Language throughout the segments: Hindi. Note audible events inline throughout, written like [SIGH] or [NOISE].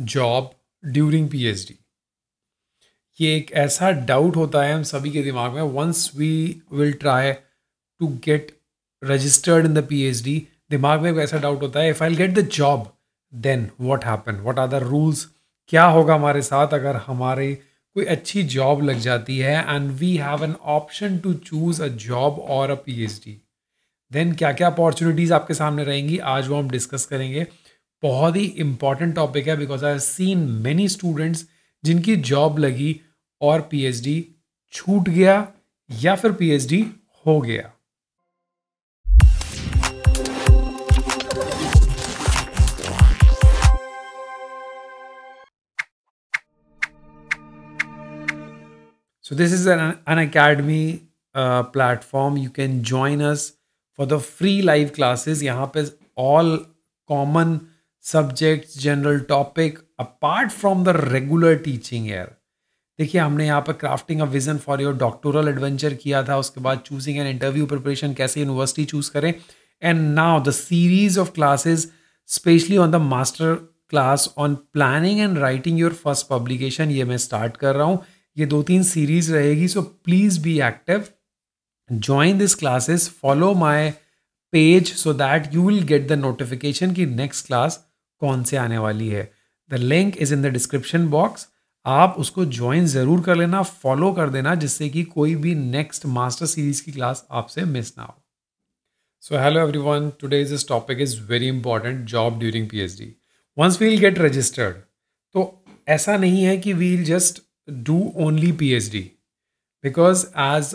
जॉब ड्यूरिंग पीएचडी ये एक ऐसा डाउट होता है हम सभी के दिमाग में once we will try to get registered in the PhD दिमाग में एक ऐसा डाउट होता है if I get the job then what happen what are the rules क्या होगा हमारे साथ अगर हमारे कोई अच्छी जॉब लग जाती है and we have an option to choose a job और अ पीएचडी देन क्या क्या अपॉर्चुनिटीज़ आपके सामने रहेंगी आज वो हम डिस्कस करेंगे बहुत ही इंपॉर्टेंट टॉपिक है because I seen many students जिनकी जॉब लगी और पीएचडी छूट गया या फिर पीएचडी हो गया so this is an academy platform you can join us for the free live classes यहां पे all common subject general topic apart from the regular teaching air देखिए हमने यहाँ पर crafting a vision for your doctoral adventure किया था उसके बाद चूजिंग एंड इंटरव्यू प्रिपरेशन कैसे यूनिवर्सिटी चूज करें and now the series of classes specially on the master class on planning and writing your first publication ये मैं स्टार्ट कर रहा हूँ ये दो तीन सीरीज रहेगी so please be active join this classes follow my page so that you will get the notification की नेक्स्ट क्लास कौन से आने वाली है the link is in the description box आप उसको ज्वाइन ज़रूर कर लेना फॉलो कर देना जिससे कि कोई भी नेक्स्ट मास्टर सीरीज़ की क्लास आपसे मिस ना हो so hello everyone today this topic is very important job during P H D once we'll get registered तो ऐसा नहीं है कि we'll just do only P H D because as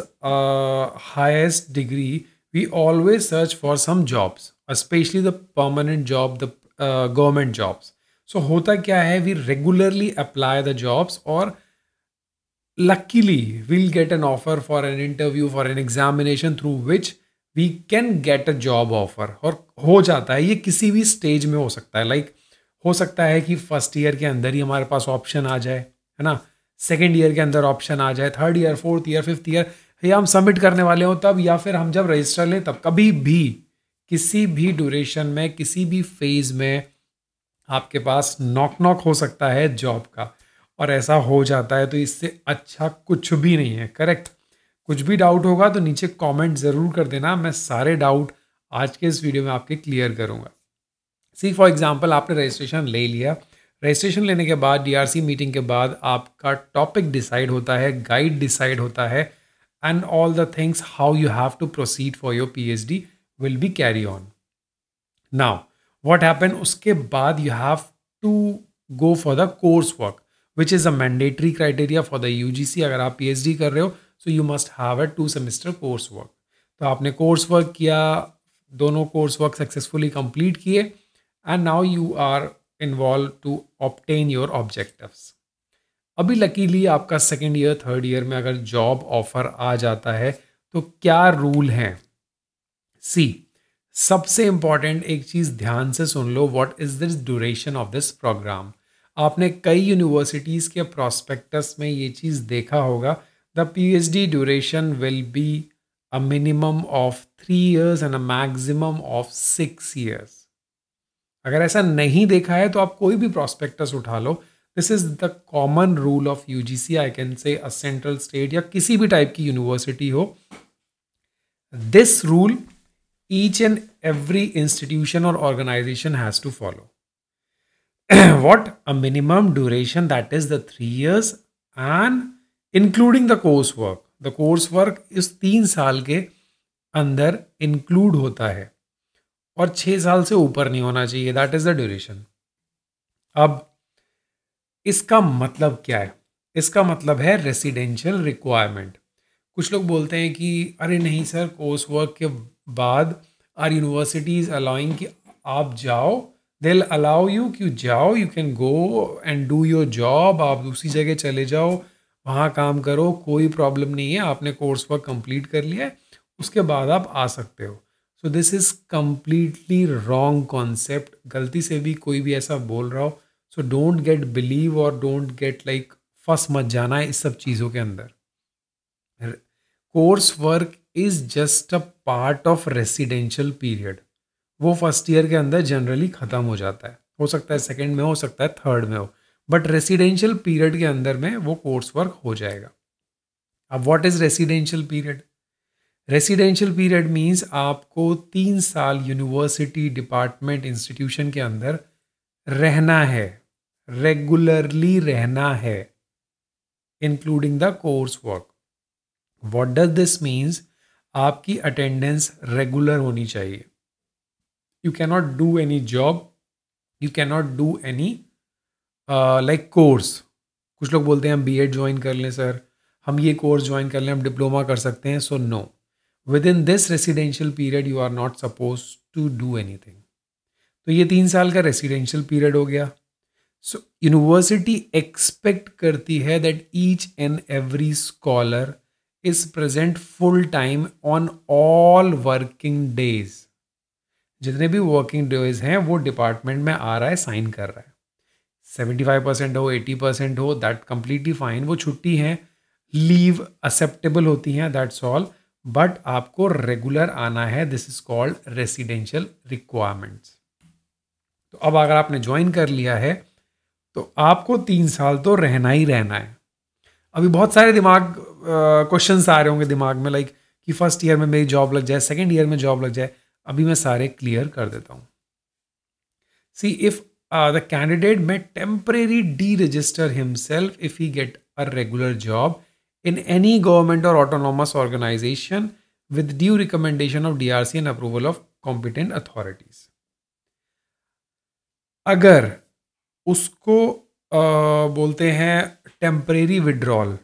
highest degree we always search for some jobs specially the permanent job the government jobs so होता क्या है we regularly apply the jobs और luckily we'll get an offer for an interview for an examination through which we can get a job offer और हो जाता है ये किसी भी स्टेज में हो सकता है लाइक like, हो सकता है कि फर्स्ट ईयर के अंदर ही हमारे पास ऑप्शन आ जाए है ना सेकेंड ईयर के अंदर ऑप्शन आ जाए third year fourth year fifth year या हम सबमिट करने वाले हों तब या फिर हम जब रजिस्टर लें तब कभी भी किसी भी ड्यूरेशन में किसी भी फेज में आपके पास नॉक नॉक हो सकता है जॉब का और ऐसा हो जाता है तो इससे अच्छा कुछ भी नहीं है करेक्ट कुछ भी डाउट होगा तो नीचे कमेंट ज़रूर कर देना मैं सारे डाउट आज के इस वीडियो में आपके क्लियर करूँगा सी फॉर एग्ज़ाम्पल आपने रजिस्ट्रेशन ले लिया रजिस्ट्रेशन लेने के बाद डीआरसी मीटिंग के बाद आपका टॉपिक डिसाइड होता है गाइड डिसाइड होता है and all the things how you have to proceed for your PhD will be carry on now what happen उसके बाद you have to go for the course work which is a mandatory criteria for the U G C अगर आप पी एच डी कर रहे हो so you must have a two semester course work तो आपने कोर्स वर्क किया दोनों कोर्स वर्क सक्सेसफुली कंप्लीट किए and now you are involve to obtain your objectives अभी लकीली आपका सेकेंड ईयर थर्ड ईयर में अगर जॉब ऑफर आ जाता है तो क्या रूल हैं सी सबसे इंपॉर्टेंट एक चीज़ ध्यान से सुन लो what is this duration of this program आपने कई यूनिवर्सिटीज़ के प्रोस्पेक्टस में ये चीज़ देखा होगा the PhD duration will be a minimum of three years and a maximum of six years अगर ऐसा नहीं देखा है तो आप कोई भी प्रोस्पेक्टस उठा लो this is the common rule of U G C I can say central state या किसी भी टाइप की यूनिवर्सिटी हो this rule each and every institution और organisation has to follow what a minimum duration that is the three years and including the course work the course work इस तीन साल के अंदर इंक्लूड होता है और छः साल से ऊपर नहीं होना चाहिए दैट इज़ द ड्यूरेशन अब इसका मतलब क्या है इसका मतलब है रेसिडेंशियल रिक्वायरमेंट कुछ लोग बोलते हैं कि अरे नहीं सर कोर्स वर्क के बाद आर यूनिवर्सिटीज़ अलाउइंग कि आप जाओ दिल अलाउ यू कि जाओ you can go and do your job आप दूसरी जगह चले जाओ वहाँ काम करो कोई प्रॉब्लम नहीं है आपने कोर्स वर्क कंप्लीट कर लिया है उसके बाद आप आ सकते हो so this is completely wrong concept गलती से भी कोई भी ऐसा बोल रहा हो सो डोंट गेट बिलीव और डोंट गेट लाइक फस मत जाना है इस सब चीज़ों के अंदर course work is just a part of residential period वो फर्स्ट ईयर के अंदर जनरली ख़त्म हो जाता है हो सकता है सेकेंड में हो सकता है थर्ड में हो बट रेसिडेंशियल पीरियड के अंदर में वो कोर्स वर्क हो जाएगा अब what is residential period residential period means आपको तीन साल यूनिवर्सिटी डिपार्टमेंट इंस्टीट्यूशन के अंदर रहना है रेगुलरली रहना है including the course work what does this means आपकी अटेंडेंस रेगुलर होनी चाहिए you cannot do any job you cannot do any like course कुछ लोग बोलते हैं हम बी एड ज्वाइन कर लें सर हम ये कोर्स ज्वाइन कर लें हम डिप्लोमा कर सकते हैं so no within this residential period you are not suppose to do anything तो ये तीन साल का रेसिडेंशियल पीरियड हो गया सो यूनिवर्सिटी एक्सपेक्ट करती है that each and every scholar is present full time on all working days जितने भी वर्किंग डेज हैं वो डिपार्टमेंट में आ रहा है साइन कर रहा है सेवेंटी फाइव परसेंट हो एटी परसेंट हो दैट कम्प्लीटली फाइन वो छुट्टी है लीव एक्सेप्टेबल होती हैं दैट्स ऑल बट आपको रेगुलर आना है this is called residential requirements तो अब अगर आपने ज्वाइन कर लिया है तो आपको तीन साल तो रहना ही रहना है अभी बहुत सारे दिमाग क्वेश्चन आ रहे होंगे दिमाग में लाइक कि फर्स्ट ईयर में मेरी जॉब लग जाए सेकेंड ईयर में जॉब लग जाए अभी मैं सारे क्लियर कर देता हूँ see if the candidate may temporary deregister himself if he get a regular job in any government और autonomous organisation with due recommendation of D R C and approval of competent authorities अगर उसको आ, बोलते हैं टेम्परेरी विड्रॉल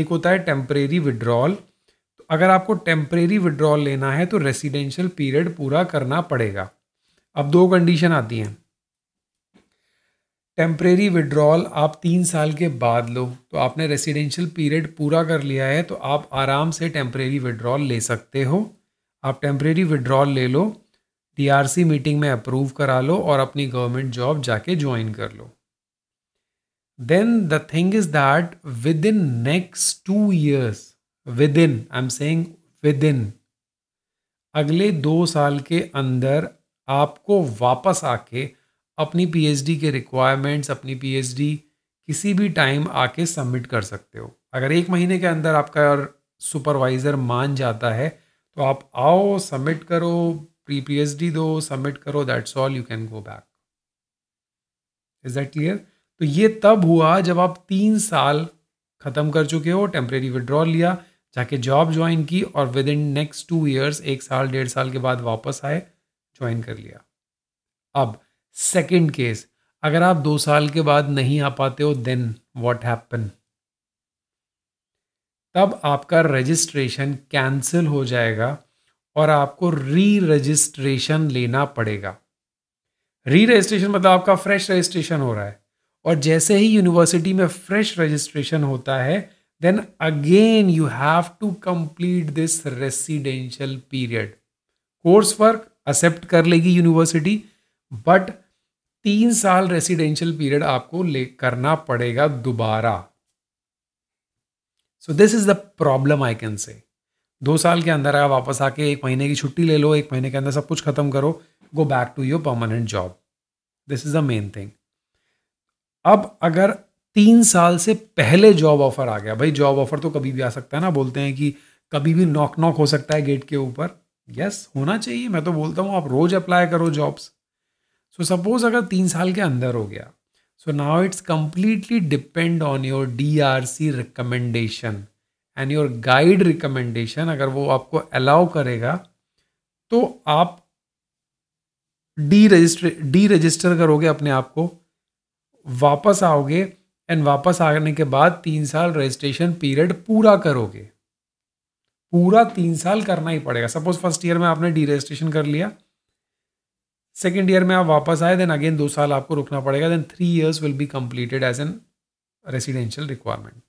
एक होता है टेम्परेरी विड्रॉल तो अगर आपको टेम्परेरी विड्रॉल लेना है तो रेसिडेंशियल पीरियड पूरा करना पड़ेगा अब दो कंडीशन आती हैं टेम्परेरी विड्रॉल आप तीन साल के बाद लो तो आपने रेसिडेंशियल पीरियड पूरा कर लिया है तो आप आराम से टेम्परेरी विड्रॉल ले सकते हो आप टेम्परेरी विड्रॉल ले लो टीआरसी मीटिंग में अप्रूव करा लो और अपनी गवर्नमेंट जॉब जाके ज्वाइन कर लो then the thing is that within next two years within i'm saying within अगले दो साल के अंदर आपको वापस आके अपनी पीएचडी के रिक्वायरमेंट्स अपनी पीएचडी किसी भी टाइम आके सबमिट कर सकते हो अगर एक महीने के अंदर आपका सुपरवाइज़र मान जाता है तो आप आओ सबमिट करो प्री पीएचडी दो सबमिट करो that's all you can go back is that clear तो ये तब हुआ जब आप तीन साल ख़त्म कर चुके हो टेम्प्रेरी विड्रॉल लिया जाके जॉब ज्वाइन की और within next two years एक साल डेढ़ साल के बाद वापस आए ज्वाइन कर लिया अब सेकेंड केस अगर आप दो साल के बाद नहीं आ पाते हो देन वॉट हैपन तब आपका रजिस्ट्रेशन कैंसिल हो जाएगा और आपको री रजिस्ट्रेशन लेना पड़ेगा री रजिस्ट्रेशन मतलब आपका फ्रेश रजिस्ट्रेशन हो रहा है और जैसे ही यूनिवर्सिटी में फ्रेश रजिस्ट्रेशन होता है then again you have to complete this residential period course work accept कर लेगी यूनिवर्सिटी बट तीन साल रेसिडेंशियल पीरियड आपको ले करना पड़ेगा दोबारा so this is the problem I can say दो साल के अंदर आप वापस आके एक महीने की छुट्टी ले लो एक महीने के अंदर सब कुछ खत्म करो go back to your permanent job this is the main thing अब अगर तीन साल से पहले जॉब ऑफर आ गया भाई जॉब ऑफर तो कभी भी आ सकता है ना बोलते हैं कि कभी भी नॉक नॉक हो सकता है गेट के ऊपर यस होना चाहिए मैं तो बोलता हूँ आप रोज अप्लाई करो जॉब्स सो सपोज अगर तीन साल के अंदर हो गया so now it's completely depend on your D R C recommendation and your guide recommendation अगर वो आपको अलाउ करेगा तो आप डी रजिस्टर डी रजिस्टर करोगे अपने आप को वापस आओगे एंड वापस आने के बाद तीन साल रजिस्ट्रेशन पीरियड पूरा करोगे पूरा तीन साल करना ही पड़ेगा सपोज फर्स्ट ईयर में आपने डी रजिस्ट्रेशन कर लिया सेकेंड ईयर में आप वापस आए देन अगेन दो साल आपको रुकना पड़ेगा then three years will be completed as an residential requirement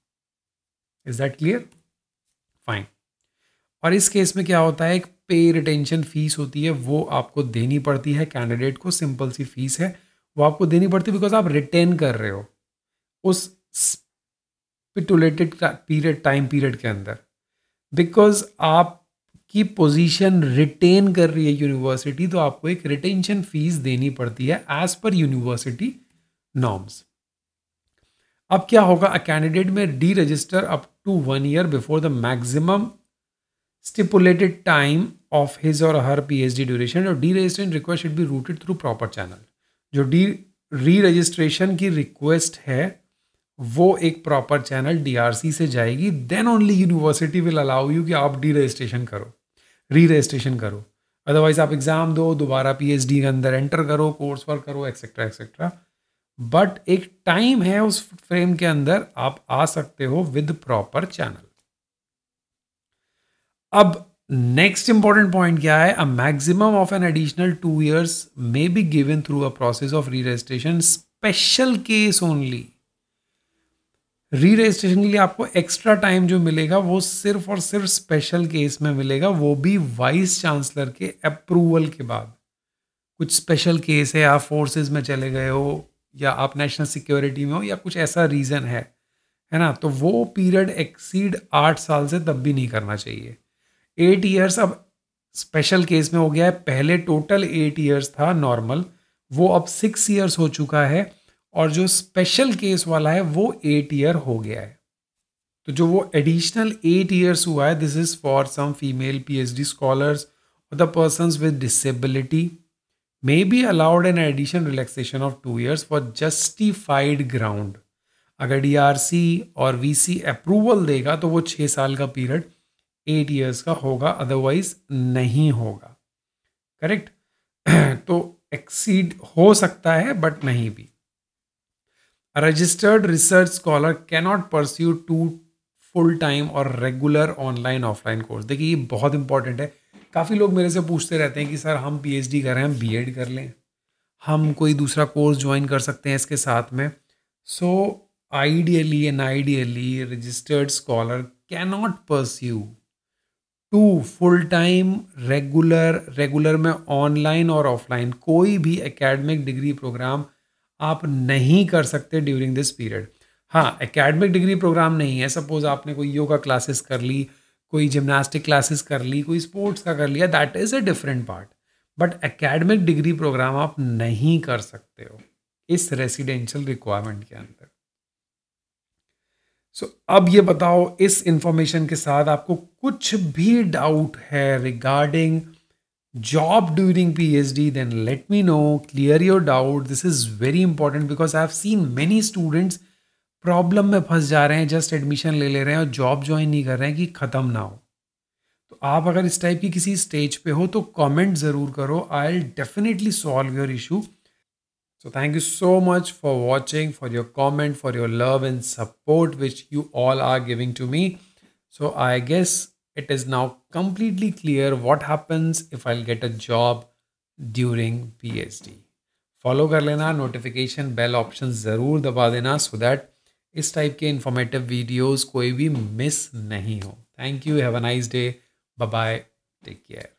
is that clear fine और इस केस में क्या होता है एक पे रिटेंशन फीस होती है वो आपको देनी पड़ती है कैंडिडेट को सिंपल सी फीस है वो आपको देनी पड़ती है बिकॉज आप रिटेन कर रहे हो उस स्पिटुलेटेड पीरियड टाइम पीरियड के अंदर बिकॉज आपकी पोजीशन रिटेन कर रही है यूनिवर्सिटी तो आपको एक रिटेंशन फीस देनी पड़ती है एज पर यूनिवर्सिटी नॉर्म्स अब क्या होगा a candidate may deregister up to one year before the maximum stipulated time of his or her PhD duration or deregistration request should be routed through proper channel जो डी री रजिस्ट्रेशन की रिक्वेस्ट है वो एक प्रॉपर चैनल डीआरसी से जाएगी then only university will allow you कि आप डी रजिस्ट्रेशन करो री रजिस्ट्रेशन करो अदरवाइज आप एग्ज़ाम दो दोबारा पीएचडी के अंदर एंटर करो कोर्स वर्क करो एक्सेट्रा एक्सेट्रा बट एक टाइम है उस फ्रेम के अंदर आप आ सकते हो विद प्रॉपर चैनल अब नेक्स्ट इंपॉर्टेंट पॉइंट क्या है a maximum of an additional two years may be given through a process of re registration special case only re registration के लिए आपको एक्स्ट्रा टाइम जो मिलेगा वो सिर्फ और सिर्फ स्पेशल केस में मिलेगा वो भी वाइस चांसलर के अप्रूवल के बाद कुछ स्पेशल केस है आप फोर्सेज में चले गए हो या आप नेशनल सिक्योरिटी में हो या कुछ ऐसा रीज़न है है ना तो वो पीरियड एक्सीड आठ साल से तब भी नहीं करना चाहिए एट ईयर्स अब स्पेशल केस में हो गया है पहले टोटल एट ईयर्स था नॉर्मल वो अब सिक्स ईयर्स हो चुका है और जो स्पेशल केस वाला है वो एट ईयर हो गया है तो जो वो एडिशनल एट ईयर्स हुआ है this is for some female PhD scholars और the person with disability may be allowed an addition relaxation of two years for justified ground अगर सी और सी अप्रूवल देगा तो वो छः साल का पीरियड एट ईयर्स का होगा अदरवाइज नहीं होगा करेक्ट [CLEARS THROAT] तो एक्सीड हो सकता है बट नहीं भी registered research scholar cannot pursue to full time और रेगुलर ऑनलाइन ऑफलाइन कोर्स देखिए ये बहुत इंपॉर्टेंट है काफ़ी लोग मेरे से पूछते रहते हैं कि सर हम पीएचडी कर रहे हैं हम एड कर लें हम कोई दूसरा कोर्स ज्वाइन कर सकते हैं इसके साथ में so ideally and ideally registered scholar cannot pursue to full time regular regular में ऑनलाइन और ऑफलाइन कोई भी एकेडमिक डिग्री प्रोग्राम आप नहीं कर सकते ड्यूरिंग दिस पीरियड हाँ एकेडमिक डिग्री प्रोग्राम नहीं है सपोज आपने कोई योगा क्लासेस कर ली कोई जिमनास्टिक क्लासेस कर ली कोई स्पोर्ट्स का कर लिया that is a different part but academic degree program आप नहीं कर सकते हो इस रेसिडेंशियल रिक्वायरमेंट के अंदर सो so, अब ये बताओ इस इंफॉर्मेशन के साथ आपको कुछ भी डाउट है regarding job during P H D then let me know clear your doubt this is very important because I have seen many students problem में फंस जा रहे हैं जस्ट एडमिशन ले ले रहे हैं और जॉब ज्वाइन नहीं कर रहे हैं कि ख़त्म ना हो तो आप अगर इस टाइप की किसी स्टेज पे हो तो कमेंट ज़रूर करो I definitely solve your issue So thank you so much for watching, for your comment, for your love and support which you all are giving to me. So I guess it is now completely clear what happens if I'll get a job during PhD. Follow कर लेना notification bell options ज़रूर दबा देना so दैट इस type के informative videos कोई भी miss नहीं हो you. Have a nice day. Bye Bye Take care.